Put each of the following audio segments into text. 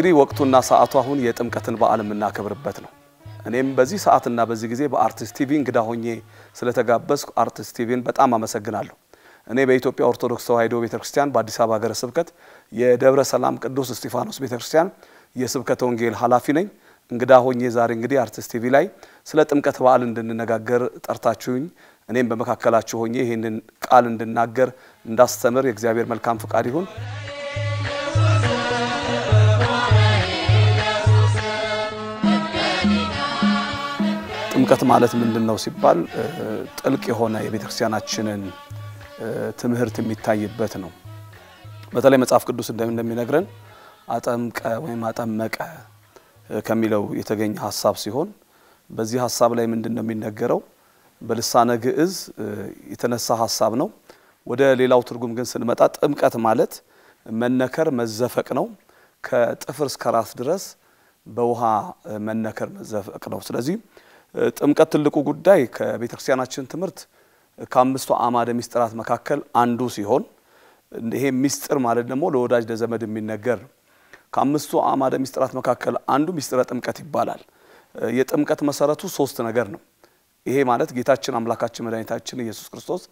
እንግዲህ ወቅቱና ሰዓቱ አሁን የጥምቀትን በዓል የምናከብርበት ነው። እኔም በዚህ ሰዓትና በዚህ ጊዜ በአርቲስት ቲቪ እንግዳ ሆኜ ስለተጋበዝኩ አርቲስት ቲቪን በጣም አመሰግናለሁ። እኔ በኢትዮጵያ ኦርቶዶክስ ተዋሕዶ ቤተክርስቲያን በአዲስ አበባ ሀገረ ስብከት የደብረ ሰላም ቅዱስ እስጢፋኖስ ቤተክርስቲያን የስብከተ ወንጌል ኃላፊ ነኝ። እንግዳ ሆኜ ዛሬ እንግዲህ አርቲስት ቲቪ ላይ ስለ ጥምቀት በዓል እንድንነጋገር ጠርታችሁኝ እኔም በመካከላችሁ ሆኜ ይህንን ቃል እንድናገር እንዳስተምር የእግዚአብሔር መልካም ፍቃድ ይሁን። ጥምቀት ማለት ምንድን ነው ሲባል ጥልቅ የሆነ የቤተክርስቲያናችንን ትምህርት የሚታይበት ነው። በተለይ መጽሐፍ ቅዱስ እንደሚነግረን አጠምቀ ወይም አጠመቀ ከሚለው የተገኘ ሀሳብ ሲሆን በዚህ ሀሳብ ላይ ምንድን ነው የሚነገረው? በልሳነ ግዕዝ የተነሳ ሀሳብ ነው። ወደ ሌላው ትርጉም ግን ስንመጣ ጥምቀት ማለት መነከር፣ መዘፈቅ ነው። ከጥፍር እስከ ራስ ድረስ በውሃ መነከር፣ መዘፈቅ ነው። ስለዚህ ጥምቀት ትልቁ ጉዳይ ከቤተክርስቲያናችን ትምህርት ከአምስቱ አማደ ሚስጥራት መካከል አንዱ ሲሆን ይሄ ሚስጥር ማለት ደግሞ ለወዳጅ ለዘመድ የሚነገር ከአምስቱ አማደ ሚስጥራት መካከል አንዱ ሚስጥረ ጥምቀት ይባላል። የጥምቀት መሰረቱ ሶስት ነገር ነው። ይሄ ማለት ጌታችን አምላካችን መድኃኒታችን ኢየሱስ ክርስቶስ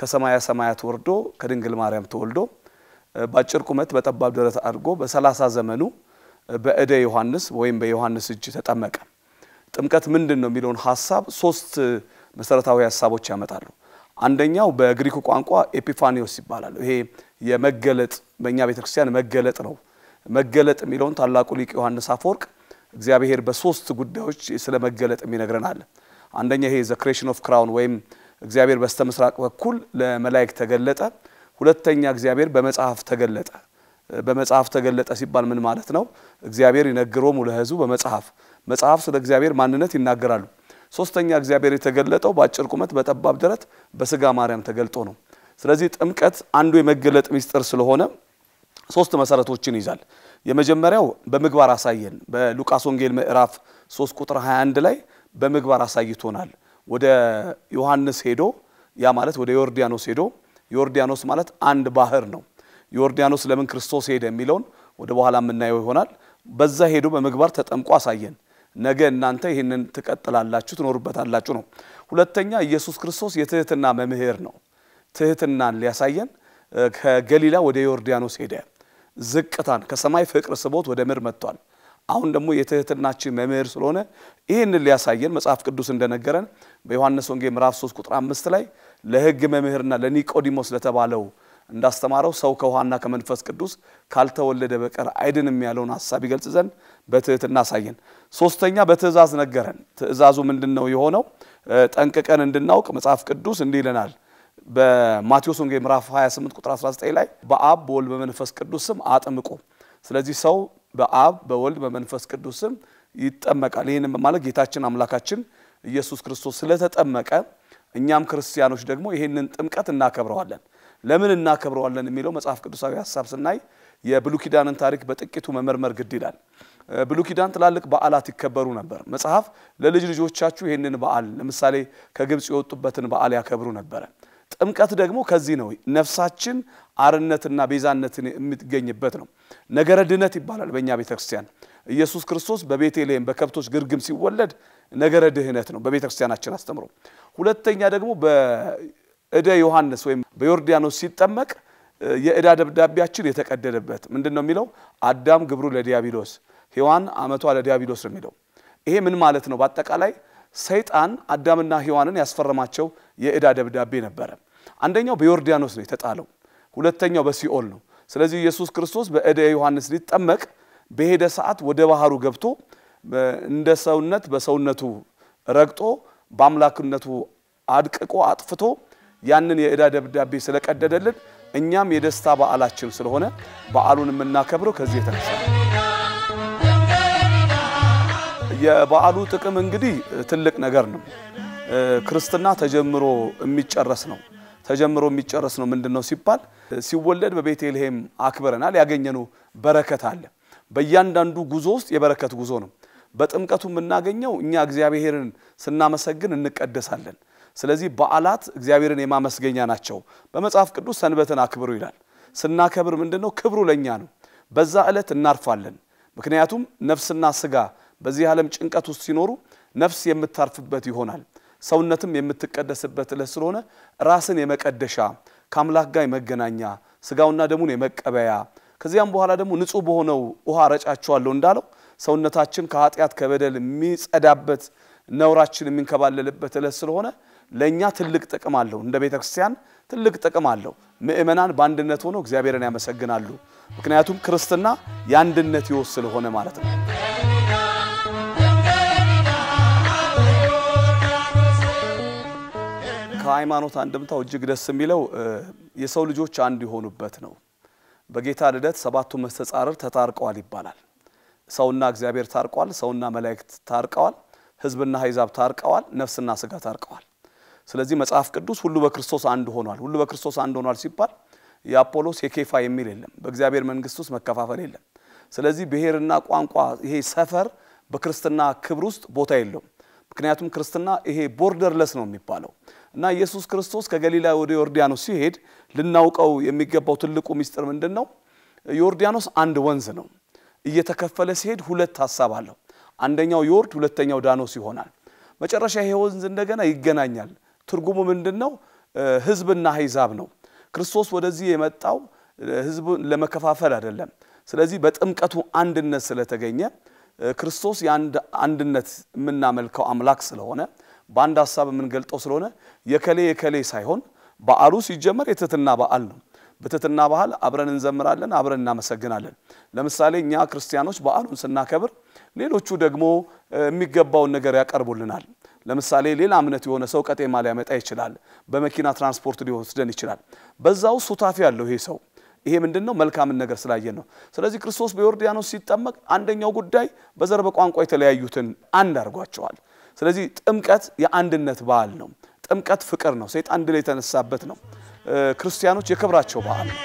ከሰማያ ሰማያት ወርዶ ከድንግል ማርያም ተወልዶ በአጭር ቁመት በጠባብ ደረት አድርጎ በሰላሳ ዘመኑ በእደ ዮሐንስ ወይም በዮሐንስ እጅ ተጠመቀ። ጥምቀት ምንድን ነው የሚለውን ሀሳብ ሶስት መሰረታዊ ሀሳቦች ያመጣሉ። አንደኛው በግሪክ ቋንቋ ኤፒፋኒዮስ ይባላል። ይሄ የመገለጥ በእኛ ቤተክርስቲያን መገለጥ ነው። መገለጥ የሚለውን ታላቁ ሊቅ ዮሐንስ አፈወርቅ እግዚአብሔር በሶስት ጉዳዮች ስለ መገለጥ የሚነግረን አለ። አንደኛ ይሄ ዘ ክሬሽን ኦፍ ክራውን ወይም እግዚአብሔር በስተ ምስራቅ በኩል ለመላይክ ተገለጠ። ሁለተኛ እግዚአብሔር በመጽሐፍ ተገለጠ። በመጽሐፍ ተገለጠ ሲባል ምን ማለት ነው? እግዚአብሔር ይነግሮሙ ለህዝቡ በመጽሐፍ መጽሐፍ ስለ እግዚአብሔር ማንነት ይናገራሉ። ሶስተኛ እግዚአብሔር የተገለጠው በአጭር ቁመት በጠባብ ደረት በስጋ ማርያም ተገልጦ ነው። ስለዚህ ጥምቀት አንዱ የመገለጥ ምስጢር ስለሆነ ሶስት መሰረቶችን ይዛል። የመጀመሪያው በምግባር አሳየን። በሉቃስ ወንጌል ምዕራፍ 3 ቁጥር 21 ላይ በምግባር አሳይቶናል። ወደ ዮሐንስ ሄዶ ያ ማለት ወደ ዮርዳኖስ ሄዶ ዮርዳኖስ ማለት አንድ ባህር ነው። ዮርዳኖስ ለምን ክርስቶስ ሄደ የሚለውን ወደ በኋላ የምናየው ይሆናል። በዛ ሄዶ በምግባር ተጠምቆ አሳየን። ነገ እናንተ ይህንን ትቀጥላላችሁ፣ ትኖሩበታላችሁ ነው። ሁለተኛ ኢየሱስ ክርስቶስ የትህትና መምህር ነው። ትህትናን ሊያሳየን ከገሊላ ወደ ዮርዳኖስ ሄደ። ዝቅታን ከሰማይ ፍቅር ስቦት ወደ ምድር መጥቷል። አሁን ደግሞ የትህትናችን መምህር ስለሆነ ይህንን ሊያሳየን መጽሐፍ ቅዱስ እንደነገረን በዮሐንስ ወንጌ ምዕራፍ 3 ቁጥር አምስት ላይ ለሕግ መምህርና ለኒቆዲሞስ ለተባለው እንዳስተማረው ሰው ከውሃና ከመንፈስ ቅዱስ ካልተወለደ በቀር አይድንም ያለውን ሀሳብ ይገልጽ ዘንድ በትህትና አሳየን። ሶስተኛ በትእዛዝ ነገረን። ትእዛዙ ምንድን ነው የሆነው? ጠንቅቀን እንድናውቅ መጽሐፍ ቅዱስ እንዲህ ይለናል። በማቴዎስ ወንጌል ምዕራፍ 28 ቁጥር 19 ላይ በአብ በወልድ በመንፈስ ቅዱስ ስም አጥምቁ። ስለዚህ ሰው በአብ በወልድ በመንፈስ ቅዱስ ስም ይጠመቃል። ይህንም በማለት ጌታችን አምላካችን ኢየሱስ ክርስቶስ ስለተጠመቀ እኛም ክርስቲያኖች ደግሞ ይህንን ጥምቀት እናከብረዋለን። ለምን እናከብረዋለን የሚለው መጽሐፍ ቅዱሳዊ ሀሳብ ስናይ የብሉይ ኪዳንን ታሪክ በጥቂቱ መመርመር ግድ ይላል። ብሉይ ኪዳን ትላልቅ በዓላት ይከበሩ ነበር። መጽሐፍ ለልጅ ልጆቻችሁ ይህንን በዓል ለምሳሌ ከግብፅ የወጡበትን በዓል ያከብሩ ነበረ። ጥምቀት ደግሞ ከዚህ ነው። ነፍሳችን አርነትና ቤዛነትን የምትገኝበት ነው። ነገረ ድነት ይባላል በእኛ ቤተ ክርስቲያን። ኢየሱስ ክርስቶስ በቤተልሔም በከብቶች ግርግም ሲወለድ ነገረ ድህነት ነው በቤተ ክርስቲያናችን አስተምሮ። ሁለተኛ ደግሞ እደ ዮሐንስ ወይም በዮርዳኖስ ሲጠመቅ የእዳ ደብዳቤያችን የተቀደደበት ምንድን ነው የሚለው? አዳም ግብሩ ለዲያብሎስ ሔዋን አመቷ ለዲያብሎስ ነው የሚለው። ይሄ ምን ማለት ነው? በአጠቃላይ ሰይጣን አዳምና ሔዋንን ያስፈረማቸው የእዳ ደብዳቤ ነበረ። አንደኛው በዮርዳኖስ ነው የተጣለው፣ ሁለተኛው በሲኦል ነው። ስለዚህ ኢየሱስ ክርስቶስ በእደ ዮሐንስ ሊጠመቅ በሄደ ሰዓት ወደ ባህሩ ገብቶ እንደ ሰውነት በሰውነቱ ረግጦ በአምላክነቱ አድቅቆ አጥፍቶ ያንን የእዳ ደብዳቤ ስለቀደደልን እኛም የደስታ በዓላችን ስለሆነ በዓሉን የምናከብረው ከዚህ የተነሳ የበዓሉ ጥቅም እንግዲህ ትልቅ ነገር ነው። ክርስትና ተጀምሮ የሚጨረስ ነው። ተጀምሮ የሚጨረስ ነው ምንድን ነው ሲባል ሲወለድ በቤተልሔም አክብረናል። ያገኘነው በረከት አለ። በእያንዳንዱ ጉዞ ውስጥ የበረከት ጉዞ ነው። በጥምቀቱ የምናገኘው እኛ እግዚአብሔርን ስናመሰግን እንቀደሳለን። ስለዚህ በዓላት እግዚአብሔርን የማመስገኛ ናቸው። በመጽሐፍ ቅዱስ ሰንበትን አክብሩ ይላል። ስናከብር ምንድን ነው? ክብሩ ለእኛ ነው። በዛ ዕለት እናርፋለን። ምክንያቱም ነፍስና ስጋ በዚህ ዓለም ጭንቀት ውስጥ ሲኖሩ ነፍስ የምታርፍበት ይሆናል፣ ሰውነትም የምትቀደስበት ዕለት ስለሆነ ራስን የመቀደሻ ከአምላክ ጋር የመገናኛ ስጋውና ደሙን የመቀበያ ከዚያም በኋላ ደግሞ ንጹህ በሆነው ውሃ ረጫቸዋለሁ እንዳለው ሰውነታችን ከኃጢአት ከበደል የሚጸዳበት ነውራችን የሚንከባለልበት ዕለት ስለሆነ ለእኛ ትልቅ ጥቅም አለው። እንደ ቤተ ክርስቲያን ትልቅ ጥቅም አለው። ምእመናን በአንድነት ሆነው እግዚአብሔርን ያመሰግናሉ። ምክንያቱም ክርስትና የአንድነት ሕይወት ስለሆነ ማለት ነው። ከሃይማኖት አንድምታው እጅግ ደስ የሚለው የሰው ልጆች አንድ የሆኑበት ነው። በጌታ ልደት ሰባቱ መስተጻርር ተታርቀዋል ይባላል። ሰውና እግዚአብሔር ታርቀዋል። ሰውና መላእክት ታርቀዋል። ህዝብና አሕዛብ ታርቀዋል። ነፍስና ስጋ ታርቀዋል። ስለዚህ መጽሐፍ ቅዱስ ሁሉ በክርስቶስ አንድ ሆኗል። ሁሉ በክርስቶስ አንድ ሆኗል ሲባል የአፖሎስ የኬፋ የሚል የለም። በእግዚአብሔር መንግስት ውስጥ መከፋፈል የለም። ስለዚህ ብሔርና ቋንቋ ይሄ ሰፈር በክርስትና ክብር ውስጥ ቦታ የለውም። ምክንያቱም ክርስትና ይሄ ቦርደርለስ ነው የሚባለው እና ኢየሱስ ክርስቶስ ከገሊላ ወደ ዮርዳኖስ ሲሄድ ልናውቀው የሚገባው ትልቁ ምስጢር ምንድን ነው? ዮርዳኖስ አንድ ወንዝ ነው። እየተከፈለ ሲሄድ ሁለት ሀሳብ አለው። አንደኛው ዮርድ፣ ሁለተኛው ዳኖስ ይሆናል። መጨረሻ ይሄ ወንዝ እንደገና ይገናኛል። ትርጉሙ ምንድን ነው? ህዝብና አሕዛብ ነው። ክርስቶስ ወደዚህ የመጣው ህዝቡን ለመከፋፈል አይደለም። ስለዚህ በጥምቀቱ አንድነት ስለተገኘ ክርስቶስ የአንድ አንድነት የምናመልከው አምላክ ስለሆነ በአንድ ሀሳብ የምንገልጠው ስለሆነ የከሌ የከሌ ሳይሆን በዓሉ ሲጀመር የትህትና በዓል ነው። በትህትና ባህል አብረን እንዘምራለን፣ አብረን እናመሰግናለን። ለምሳሌ እኛ ክርስቲያኖች በዓሉን ስናከብር፣ ሌሎቹ ደግሞ የሚገባውን ነገር ያቀርቡልናል። ለምሳሌ ሌላ እምነት የሆነ ሰው ቀጤማ ሊያመጣ ይችላል። በመኪና ትራንስፖርት ሊወስደን ይችላል። በዛ ውስጥ ሱታፊ ያለው ይሄ ሰው ይሄ ምንድን ነው? መልካምን ነገር ስላየን ነው። ስለዚህ ክርስቶስ በዮርዳኖስ ሲጠመቅ አንደኛው ጉዳይ በዘር በቋንቋ የተለያዩትን አንድ አድርጓቸዋል። ስለዚህ ጥምቀት የአንድነት በዓል ነው። ጥምቀት ፍቅር ነው። ሰይጣን ድል የተነሳበት ነው። ክርስቲያኖች የክብራቸው በዓል ነው።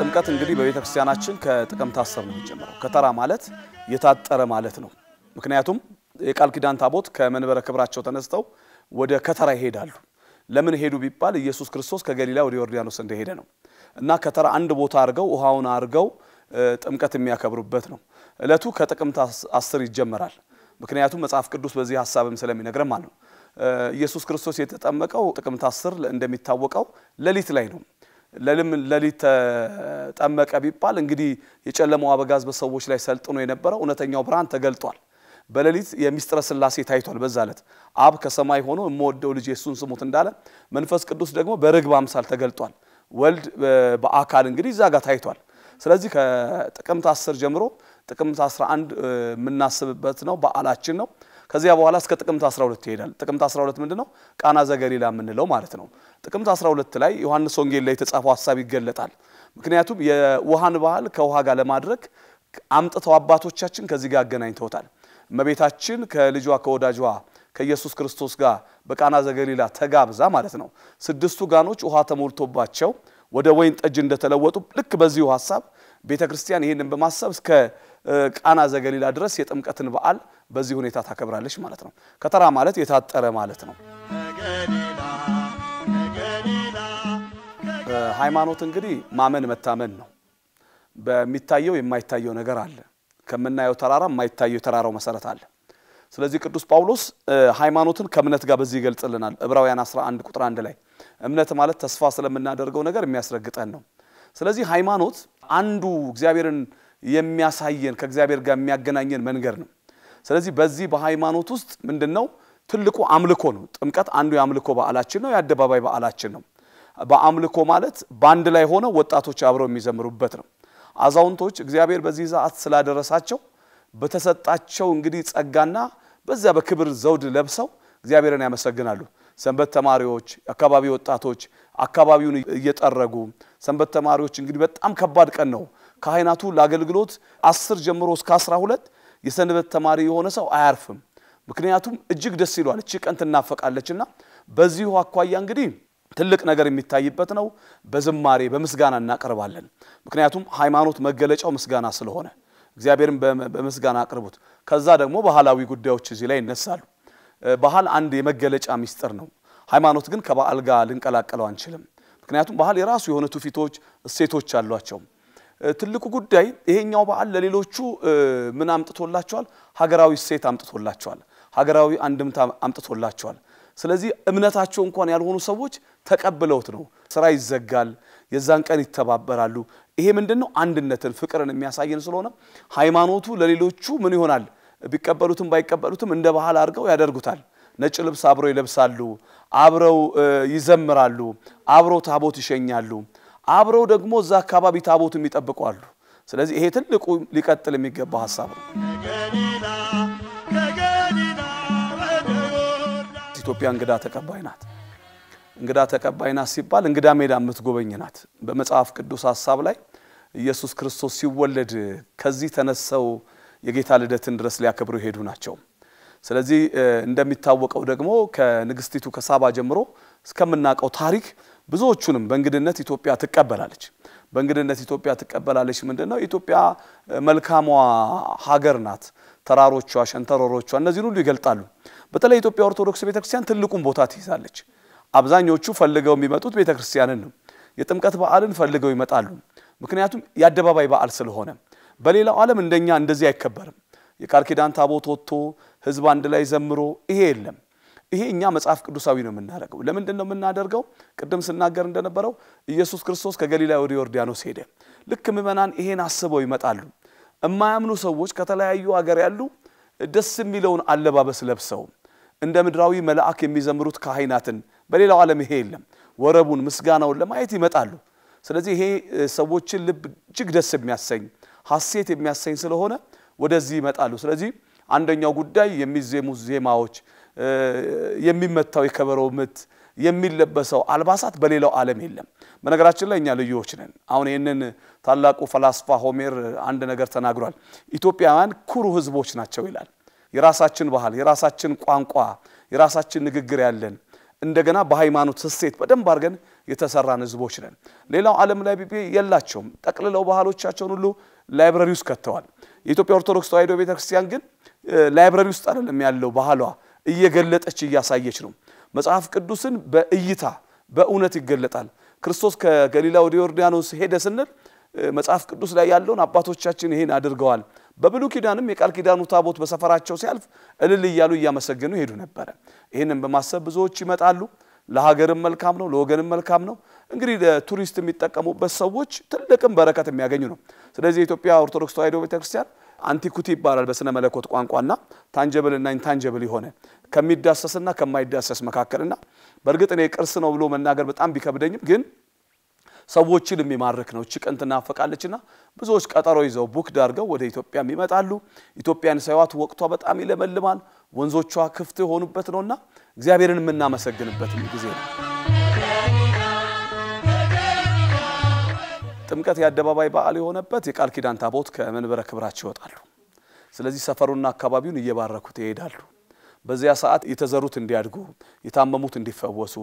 ጥምቀት እንግዲህ በቤተ ክርስቲያናችን ከጥቅምት አስር ነው የሚጀምረው። ከተራ ማለት የታጠረ ማለት ነው። ምክንያቱም የቃል ኪዳን ታቦት ከመንበረ ክብራቸው ተነስተው ወደ ከተራ ይሄዳሉ። ለምን ሄዱ ቢባል ኢየሱስ ክርስቶስ ከገሊላ ወደ ዮርዳኖስ እንደሄደ ነው እና ከተራ አንድ ቦታ አድርገው ውሃውን አድርገው ጥምቀት የሚያከብሩበት ነው። እለቱ ከጥቅምት አስር ይጀመራል። ምክንያቱም መጽሐፍ ቅዱስ በዚህ ሀሳብም ስለሚነግረን ማለት ነው። ኢየሱስ ክርስቶስ የተጠመቀው ጥቅምት አስር እንደሚታወቀው ሌሊት ላይ ነው። ለሊት ተጠመቀ ቢባል እንግዲህ የጨለመው አበጋዝ በሰዎች ላይ ሰልጥኖ የነበረው እውነተኛው ብርሃን ተገልጧል። በሌሊት የሚስጥረ ስላሴ ታይቷል። በዛ ዕለት አብ ከሰማይ ሆኖ የምወደው ልጅ የእሱን ስሙት እንዳለ መንፈስ ቅዱስ ደግሞ በርግብ አምሳል ተገልጧል። ወልድ በአካል እንግዲህ እዛ ጋር ታይቷል። ስለዚህ ከጥቅምት 10 ጀምሮ ጥቅምት 11 የምናስብበት ነው፣ በዓላችን ነው። ከዚያ በኋላ እስከ ጥቅምት 12 ይሄዳል። ጥቅምት 12 ምንድን ነው? ቃና ዘገሊላ የምንለው ማለት ነው። ጥቅምት 12 ላይ ዮሐንስ ወንጌል ላይ የተጻፈው ሀሳብ ይገለጣል። ምክንያቱም የውሃን ባህል ከውሃ ጋር ለማድረግ አምጥተው አባቶቻችን ከዚህ ጋር አገናኝተውታል። እመቤታችን ከልጇ ከወዳጇ ከኢየሱስ ክርስቶስ ጋር በቃና ዘገሊላ ተጋብዛ ማለት ነው ስድስቱ ጋኖች ውሃ ተሞልቶባቸው ወደ ወይን ጠጅ እንደተለወጡ ልክ በዚሁ ሀሳብ ቤተ ክርስቲያን ይህንን በማሰብ እስከ ቃና ዘገሊላ ድረስ የጥምቀትን በዓል በዚህ ሁኔታ ታከብራለች ማለት ነው። ከተራ ማለት የታጠረ ማለት ነው። ሃይማኖት እንግዲህ ማመን መታመን ነው። በሚታየው የማይታየው ነገር አለ። ከምናየው ተራራ የማይታየው የተራራው መሰረት አለ። ስለዚህ ቅዱስ ጳውሎስ ሃይማኖትን ከእምነት ጋር በዚህ ይገልጽልናል። ዕብራውያን 11 ቁጥር 1 ላይ እምነት ማለት ተስፋ ስለምናደርገው ነገር የሚያስረግጠን ነው። ስለዚህ ሃይማኖት አንዱ እግዚአብሔርን የሚያሳየን ከእግዚአብሔር ጋር የሚያገናኘን መንገድ ነው። ስለዚህ በዚህ በሃይማኖት ውስጥ ምንድን ነው ትልቁ አምልኮ ነው። ጥምቀት አንዱ የአምልኮ በዓላችን ነው፣ የአደባባይ በዓላችን ነው። በአምልኮ ማለት በአንድ ላይ ሆነው ወጣቶች አብረው የሚዘምሩበት ነው። አዛውንቶች እግዚአብሔር በዚህ ሰዓት ስላደረሳቸው በተሰጣቸው እንግዲህ ጸጋና በዚያ በክብር ዘውድ ለብሰው እግዚአብሔርን ያመሰግናሉ። ሰንበት ተማሪዎች፣ አካባቢ ወጣቶች አካባቢውን እየጠረጉ ሰንበት ተማሪዎች እንግዲህ በጣም ከባድ ቀን ነው። ካህናቱ ለአገልግሎት አስር ጀምሮ እስከ አስራ ሁለት የሰንበት ተማሪ የሆነ ሰው አያርፍም። ምክንያቱም እጅግ ደስ ይሏል። እቺ ቀን ትናፈቃለችና በዚሁ አኳያ እንግዲህ ትልቅ ነገር የሚታይበት ነው። በዝማሬ በምስጋና እናቀርባለን። ምክንያቱም ሃይማኖት መገለጫው ምስጋና ስለሆነ እግዚአብሔርን በምስጋና አቅርቡት። ከዛ ደግሞ ባህላዊ ጉዳዮች እዚህ ላይ ይነሳሉ። ባህል አንድ የመገለጫ ሚስጥር ነው። ሃይማኖት ግን ከበዓል ጋር ልንቀላቀለው አንችልም። ምክንያቱም ባህል የራሱ የሆነ ትውፊቶች፣ እሴቶች አሏቸው። ትልቁ ጉዳይ ይሄኛው በዓል ለሌሎቹ ምን አምጥቶላቸዋል? ሀገራዊ እሴት አምጥቶላቸዋል። ሀገራዊ አንድምታ አምጥቶላቸዋል። ስለዚህ እምነታቸው እንኳን ያልሆኑ ሰዎች ተቀብለውት ነው። ስራ ይዘጋል፣ የዛን ቀን ይተባበራሉ። ይሄ ምንድን ነው? አንድነትን ፍቅርን የሚያሳየን ስለሆነ ሃይማኖቱ ለሌሎቹ ምን ይሆናል? ቢቀበሉትም ባይቀበሉትም እንደ ባህል አድርገው ያደርጉታል። ነጭ ልብስ አብረው ይለብሳሉ፣ አብረው ይዘምራሉ፣ አብረው ታቦት ይሸኛሉ፣ አብረው ደግሞ እዛ አካባቢ ታቦትም ይጠብቋሉ። ስለዚህ ይሄ ትልቁ ሊቀጥል የሚገባ ሀሳብ ነው። ኢትዮጵያ እንግዳ ተቀባይ ናት። እንግዳ ተቀባይ ናት ሲባል እንግዳ ሜዳ የምትጎበኝ ናት። በመጽሐፍ ቅዱስ ሀሳብ ላይ ኢየሱስ ክርስቶስ ሲወለድ ከዚህ ተነሰው የጌታ ልደትን ድረስ ሊያከብሩ የሄዱ ናቸው። ስለዚህ እንደሚታወቀው ደግሞ ከንግስቲቱ ከሳባ ጀምሮ እስከምናውቀው ታሪክ ብዙዎቹንም በእንግድነት ኢትዮጵያ ትቀበላለች። በእንግድነት ኢትዮጵያ ትቀበላለች። ምንድን ነው ኢትዮጵያ መልካሟ ሀገር ናት። ተራሮቿ፣ ሸንተረሮቿ እነዚህን ሁሉ ይገልጣሉ። በተለይ ኢትዮጵያ ኦርቶዶክስ ቤተክርስቲያን ትልቁን ቦታ ትይዛለች። አብዛኞቹ ፈልገው የሚመጡት ቤተክርስቲያንን ነው። የጥምቀት በዓልን ፈልገው ይመጣሉ። ምክንያቱም የአደባባይ በዓል ስለሆነ በሌላው ዓለም እንደኛ እንደዚህ አይከበርም። የቃል ኪዳን ታቦት ወጥቶ ህዝብ አንድ ላይ ዘምሮ ይሄ የለም። ይሄ እኛ መጽሐፍ ቅዱሳዊ ነው የምናደርገው። ለምንድን ነው የምናደርገው? ቅድም ስናገር እንደነበረው ኢየሱስ ክርስቶስ ከገሊላ ወደ ዮርዳኖስ ሄደ። ልክ ምዕመናን ይሄን አስበው ይመጣሉ። የማያምኑ ሰዎች ከተለያዩ ሀገር ያሉ ደስ የሚለውን አለባበስ ለብሰው እንደ ምድራዊ መልአክ የሚዘምሩት ካህናትን በሌላው ዓለም ይሄ የለም። ወረቡን ምስጋናውን ለማየት ይመጣሉ። ስለዚህ ይሄ ሰዎችን ልብ እጅግ ደስ የሚያሰኝ ሀሴት የሚያሰኝ ስለሆነ ወደዚህ ይመጣሉ። ስለዚህ አንደኛው ጉዳይ የሚዜሙ ዜማዎች፣ የሚመታው የከበሮ ምት፣ የሚለበሰው አልባሳት በሌላው ዓለም የለም። በነገራችን ላይ እኛ ልዩዎች ነን። አሁን ይህንን ታላቁ ፈላስፋ ሆሜር አንድ ነገር ተናግሯል። ኢትዮጵያውያን ኩሩ ህዝቦች ናቸው ይላል። የራሳችን ባህል፣ የራሳችን ቋንቋ፣ የራሳችን ንግግር ያለን እንደገና በሃይማኖት እሴት በደንብ አድርገን የተሰራን ህዝቦች ነን። ሌላው ዓለም ላይ የላቸውም። ጠቅልለው ባህሎቻቸውን ሁሉ ላይብረሪ ውስጥ ከተዋል። የኢትዮጵያ ኦርቶዶክስ ተዋሕዶ ቤተክርስቲያን ግን ላይብረሪ ውስጥ አይደለም ያለው ባህሏ፣ እየገለጠች እያሳየች ነው። መጽሐፍ ቅዱስን በእይታ በእውነት ይገለጣል። ክርስቶስ ከገሊላ ወደ ዮርዳኖስ ሄደ ስንል መጽሐፍ ቅዱስ ላይ ያለውን አባቶቻችን ይሄን አድርገዋል በብሉ ኪዳንም የቃል ኪዳኑ ታቦት በሰፈራቸው ሲያልፍ እልል እያሉ እያመሰገኑ ይሄዱ ነበረ። ይህንም በማሰብ ብዙዎች ይመጣሉ። ለሀገርም መልካም ነው፣ ለወገንም መልካም ነው። እንግዲህ ለቱሪስት የሚጠቀሙበት ሰዎች ትልቅም በረከት የሚያገኙ ነው። ስለዚህ የኢትዮጵያ ኦርቶዶክስ ተዋሕዶ ቤተክርስቲያን አንቲኩቲ ይባላል በስነ መለኮት ቋንቋና ታንጀብልና ኢንታንጀብል የሆነ ከሚዳሰስና ከማይዳሰስ መካከልና በእርግጥ እኔ ቅርስ ነው ብሎ መናገር በጣም ቢከብደኝም ግን ሰዎችን የሚማርክ ነው። እች ቀን ትናፈቃለችና ብዙዎች ቀጠሮ ይዘው ቡክ ዳርገው ወደ ኢትዮጵያም ይመጣሉ። ኢትዮጵያን ሳይዋት ወቅቷ በጣም ይለመልማል። ወንዞቿ ክፍት የሆኑበት ነውና እግዚአብሔርን የምናመሰግንበት ጊዜ ነው። ጥምቀት የአደባባይ በዓል የሆነበት የቃል ኪዳን ታቦት ከመንበረ ክብራቸው ይወጣሉ። ስለዚህ ሰፈሩና አካባቢውን እየባረኩት ይሄዳሉ። በዚያ ሰዓት የተዘሩት እንዲያድጉ፣ የታመሙት እንዲፈወሱ፣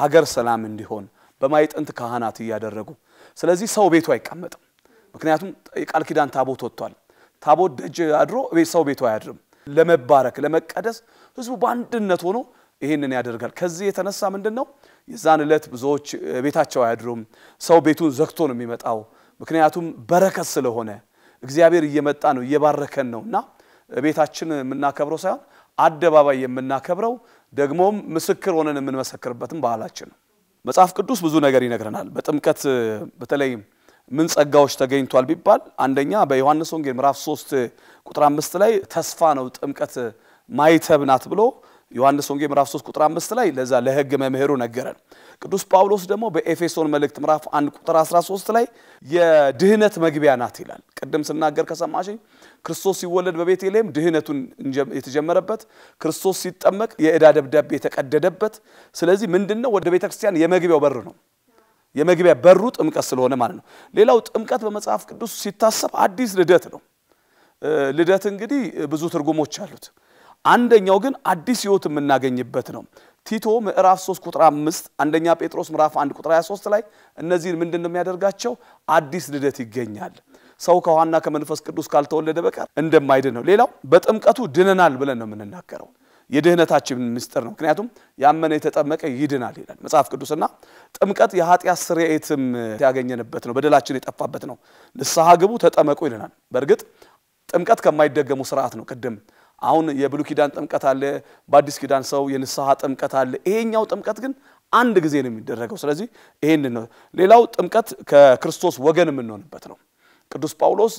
ሀገር ሰላም እንዲሆን በማይጥንት ካህናት እያደረጉ ስለዚህ ሰው ቤቱ አይቀመጥም። ምክንያቱም የቃል ኪዳን ታቦት ወጥቷል። ታቦት ደጅ አድሮ ሰው ቤቱ አያድርም። ለመባረክ ለመቀደስ ህዝቡ በአንድነት ሆኖ ይህንን ያደርጋል። ከዚህ የተነሳ ምንድን ነው የዛን ዕለት ብዙዎች ቤታቸው አያድሩም። ሰው ቤቱን ዘግቶ ነው የሚመጣው። ምክንያቱም በረከት ስለሆነ እግዚአብሔር እየመጣ ነው እየባረከን ነው እና ቤታችን የምናከብረው ሳይሆን አደባባይ የምናከብረው ደግሞም ምስክር ሆነን የምንመሰክርበትም ባህላችን ነው። መጽሐፍ ቅዱስ ብዙ ነገር ይነግረናል። በጥምቀት በተለይ ምን ጸጋዎች ተገኝቷል ቢባል አንደኛ በዮሐንስ ወንጌል ምዕራፍ 3 ቁጥር 5 ላይ ተስፋ ነው ጥምቀት ማይተብ ናት ብሎ ዮሐንስ ወንጌል ምዕራፍ 3 ቁጥር 5 ላይ ለዛ ለሕግ መምህሩ ነገረን። ቅዱስ ጳውሎስ ደግሞ በኤፌሶን መልእክት ምዕራፍ 1 ቁጥር 13 ላይ የድህነት መግቢያ ናት ይላል። ቅድም ስናገር ከሰማሽኝ ክርስቶስ ሲወለድ በቤተልሔም ድህነቱን የተጀመረበት፣ ክርስቶስ ሲጠመቅ የዕዳ ደብዳቤ የተቀደደበት። ስለዚህ ምንድን ነው ወደ ቤተ ክርስቲያን የመግቢያው በር ነው። የመግቢያ በሩ ጥምቀት ስለሆነ ማለት ነው። ሌላው ጥምቀት በመጽሐፍ ቅዱስ ሲታሰብ አዲስ ልደት ነው። ልደት እንግዲህ ብዙ ትርጉሞች አሉት። አንደኛው ግን አዲስ ህይወት የምናገኝበት ነው። ቲቶ ምዕራፍ 3 ቁጥር 5 አንደኛ ጴጥሮስ ምዕራፍ 1 ቁጥር 23 ላይ እነዚህን ምንድን ነው የሚያደርጋቸው? አዲስ ልደት ይገኛል። ሰው ከውሃና ከመንፈስ ቅዱስ ካልተወለደ በቀር እንደማይድን ነው። ሌላው በጥምቀቱ ድነናል ብለን ነው የምንናገረው። የድህነታችን ምስጢር ነው። ምክንያቱም ያመነ የተጠመቀ ይድናል ይላል መጽሐፍ ቅዱስና ጥምቀት የኃጢአት ስርየትም ያገኘንበት ነው፣ በደላችን የጠፋበት ነው። ንስሐ ግቡ ተጠመቁ ይለናል። በእርግጥ ጥምቀት ከማይደገሙ ስርዓት ነው። ቅድም አሁን የብሉ ኪዳን ጥምቀት አለ፣ በአዲስ ኪዳን ሰው የንስሐ ጥምቀት አለ። ይሄኛው ጥምቀት ግን አንድ ጊዜ ነው የሚደረገው። ስለዚህ ይሄንን ነው። ሌላው ጥምቀት ከክርስቶስ ወገን የምንሆንበት ነው። ቅዱስ ጳውሎስ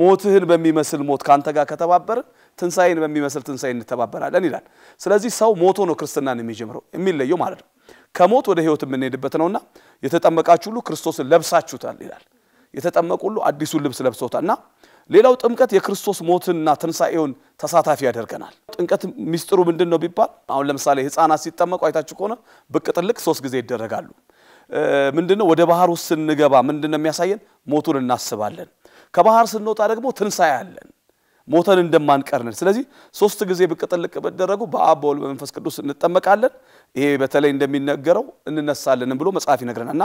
ሞትህን በሚመስል ሞት ከአንተ ጋር ከተባበር ትንሣኤን በሚመስል ትንሣኤ እንተባበራለን ይላል። ስለዚህ ሰው ሞቶ ነው ክርስትናን የሚጀምረው የሚለየው ማለት ነው። ከሞት ወደ ህይወት የምንሄድበት ነውና የተጠመቃችሁ ሁሉ ክርስቶስን ለብሳችሁታል ይላል። የተጠመቁ ሁሉ አዲሱን ልብስ ለብሶታል እና ሌላው ጥምቀት የክርስቶስ ሞትንና ትንሣኤውን ተሳታፊ ያደርገናል። ጥምቀት ሚስጥሩ ምንድን ነው ቢባል አሁን ለምሳሌ ህፃናት ሲጠመቁ አይታችሁ ከሆነ ብቅ ጥልቅ ሶስት ጊዜ ይደረጋሉ። ምንድነው ወደ ባህር ውስጥ ስንገባ ምንድነው የሚያሳየን? ሞቱን እናስባለን። ከባህር ስንወጣ ደግሞ ትንሣኤ አለን። ሞተን እንደማንቀርንን። ስለዚህ ሶስት ጊዜ ብቅ ጥልቅ በደረጉ በአብ በወልድ በመንፈስ ቅዱስ እንጠመቃለን። ይሄ በተለይ እንደሚነገረው እንነሳለንም ብሎ መጽሐፍ ይነግረናል እና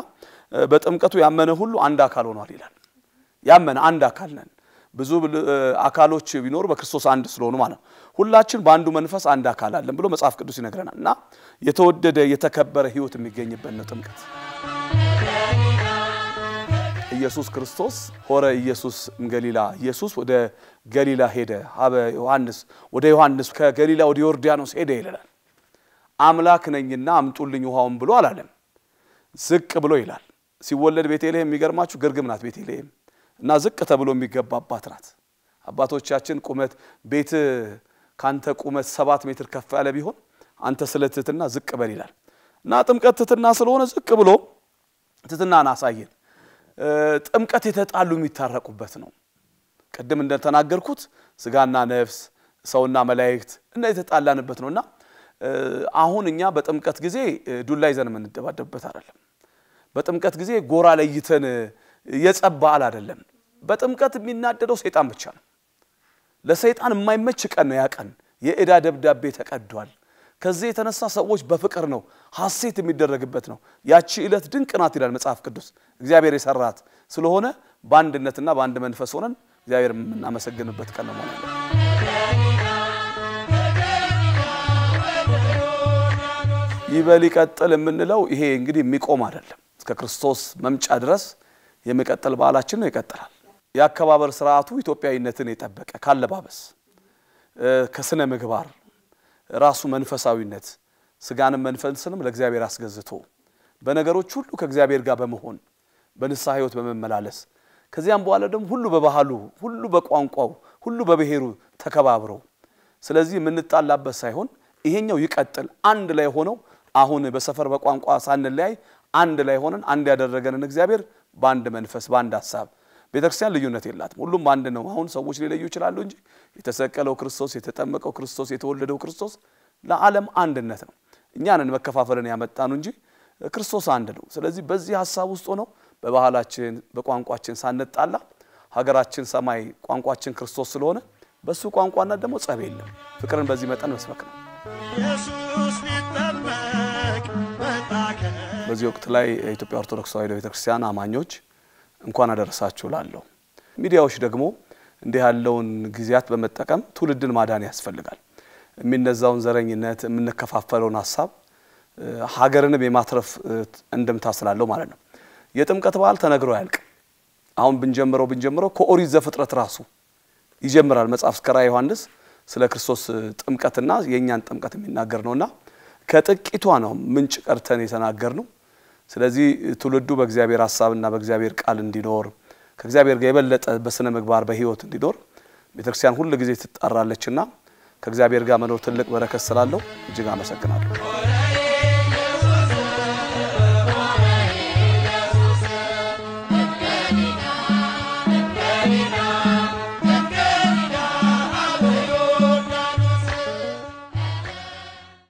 በጥምቀቱ ያመነ ሁሉ አንድ አካል ሆኗል ይላል። ያመነ አንድ አካል ነን። ብዙ አካሎች ቢኖሩ በክርስቶስ አንድ ስለሆኑ ማለት ነው። ሁላችን በአንዱ መንፈስ አንድ አካል አለን ብሎ መጽሐፍ ቅዱስ ይነግረናል እና የተወደደ የተከበረ ሕይወት የሚገኝበት ነው ጥምቀት። ኢየሱስ ክርስቶስ ሆረ ኢየሱስ እምገሊላ ኢየሱስ ወደ ገሊላ ሄደ ሀበ ዮሐንስ ወደ ዮሐንስ ከገሊላ ወደ ዮርዳኖስ ሄደ ይለናል። አምላክ ነኝና አምጡልኝ ውሃውን ብሎ አላለም። ዝቅ ብሎ ይላል። ሲወለድ ቤተልሔም የሚገርማችሁ ግርግም ናት ቤተልሔም እና ዝቅ ተብሎ የሚገባባት ናት። አባቶቻችን ቁመት ቤት ካንተ ቁመት ሰባት ሜትር ከፍ ያለ ቢሆን አንተ ስለ ትህትና ዝቅ በል ይላል እና ጥምቀት ትህትና ስለሆነ ዝቅ ብሎ ትህትናን አሳየን። ጥምቀት የተጣሉ የሚታረቁበት ነው። ቅድም እንደተናገርኩት ስጋና ነፍስ፣ ሰውና መላእክት እና የተጣላንበት ነውና አሁን እኛ በጥምቀት ጊዜ ዱላ ይዘን የምንደባደብበት አይደለም። በጥምቀት ጊዜ ጎራ ለይተን የጸብ አይደለም። በጥምቀት የሚናደደው ሰይጣን ብቻ ነው። ለሰይጣን የማይመች ቀን ነው። ያ ቀን የዕዳ ደብዳቤ ተቀዷል። ከዚህ የተነሳ ሰዎች በፍቅር ነው ሐሴት የሚደረግበት ነው። ያቺ ዕለት ድንቅ ናት ይላል መጽሐፍ ቅዱስ። እግዚአብሔር የሰራት ስለሆነ በአንድነትና በአንድ መንፈስ ሆነን እግዚአብሔር የምናመሰግንበት ቀን ነው ይበል ይቀጥል የምንለው ይሄ እንግዲህ የሚቆም አይደለም። እስከ ክርስቶስ መምጫ ድረስ የሚቀጥል በዓላችን ነው፣ ይቀጥላል። የአከባበር ስርዓቱ ኢትዮጵያዊነትን የጠበቀ ካለባበስ፣ ከስነ ምግባር ራሱ መንፈሳዊነት ስጋንም መንፈስንም ለእግዚአብሔር አስገዝቶ በነገሮች ሁሉ ከእግዚአብሔር ጋር በመሆን በንስሐ ህይወት በመመላለስ ከዚያም በኋላ ደግሞ ሁሉ በባህሉ ሁሉ በቋንቋው ሁሉ በብሔሩ ተከባብረው ስለዚህ የምንጣላበት ሳይሆን ይሄኛው ይቀጥል አንድ ላይ ሆነው አሁን በሰፈር በቋንቋ ሳንለያይ አንድ ላይ ሆነን አንድ ያደረገንን እግዚአብሔር በአንድ መንፈስ በአንድ ሀሳብ ቤተክርስቲያን ልዩነት የላትም። ሁሉም አንድ ነው። አሁን ሰዎች ሊለዩ ይችላሉ እንጂ የተሰቀለው ክርስቶስ፣ የተጠመቀው ክርስቶስ፣ የተወለደው ክርስቶስ ለዓለም አንድነት ነው። እኛንን መከፋፈልን ያመጣኑ እንጂ ክርስቶስ አንድ ነው። ስለዚህ በዚህ ሀሳብ ውስጥ ሆነው በባህላችን በቋንቋችን ሳንጣላ ሀገራችን ሰማይ ቋንቋችን ክርስቶስ ስለሆነ በሱ ቋንቋና ደግሞ ጸብ የለም። ፍቅርን በዚህ መጠን መስበክ ነው። በዚህ ወቅት ላይ የኢትዮጵያ ኦርቶዶክስ ተዋሕዶ ቤተክርስቲያን አማኞች እንኳን አደረሳችሁ ላለሁ። ሚዲያዎች ደግሞ እንዲህ ያለውን ጊዜያት በመጠቀም ትውልድን ማዳን ያስፈልጋል። የሚነዛውን ዘረኝነት፣ የምንከፋፈለውን ሀሳብ ሀገርንም የማትረፍ እንድምታ ስላለው ማለት ነው። የጥምቀት በዓል ተነግሮ ያልቅ። አሁን ብንጀምረው ብንጀምረው ከኦሪት ዘፍጥረት ራሱ ይጀምራል መጽሐፍ እስከ ራዕየ ዮሐንስ ስለ ክርስቶስ ጥምቀትና የእኛን ጥምቀት የሚናገር ነውና ከጥቂቷ ነው ምንጭ ቀርተን የተናገር ነው። ስለዚህ ትውልዱ በእግዚአብሔር ሀሳብና በእግዚአብሔር ቃል እንዲኖር ከእግዚአብሔር ጋር የበለጠ በስነ ምግባር በህይወት እንዲኖር ቤተክርስቲያን ሁል ጊዜ ትጠራለችና ከእግዚአብሔር ጋር መኖር ትልቅ በረከት ስላለው እጅግ አመሰግናለሁ።